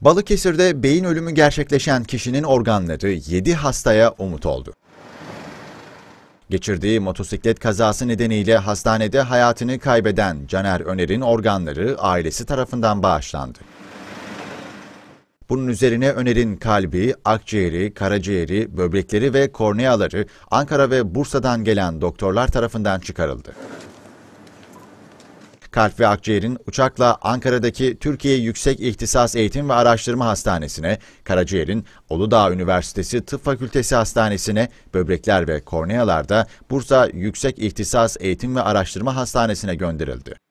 Balıkesir'de beyin ölümü gerçekleşen kişinin organları 7 hastaya umut oldu. Geçirdiği motosiklet kazası nedeniyle hastanede hayatını kaybeden Caner Öner'in organları ailesi tarafından bağışlandı. Bunun üzerine Öner'in kalbi, akciğeri, karaciğeri, böbrekleri ve korneaları Ankara ve Bursa'dan gelen doktorlar tarafından çıkarıldı. Kalp ve akciğerin uçakla Ankara'daki Türkiye Yüksek İhtisas Eğitim ve Araştırma Hastanesi'ne, karaciğerin Uludağ Üniversitesi Tıp Fakültesi Hastanesi'ne, böbrekler ve kornealarda Bursa Yüksek İhtisas Eğitim ve Araştırma Hastanesi'ne gönderildi.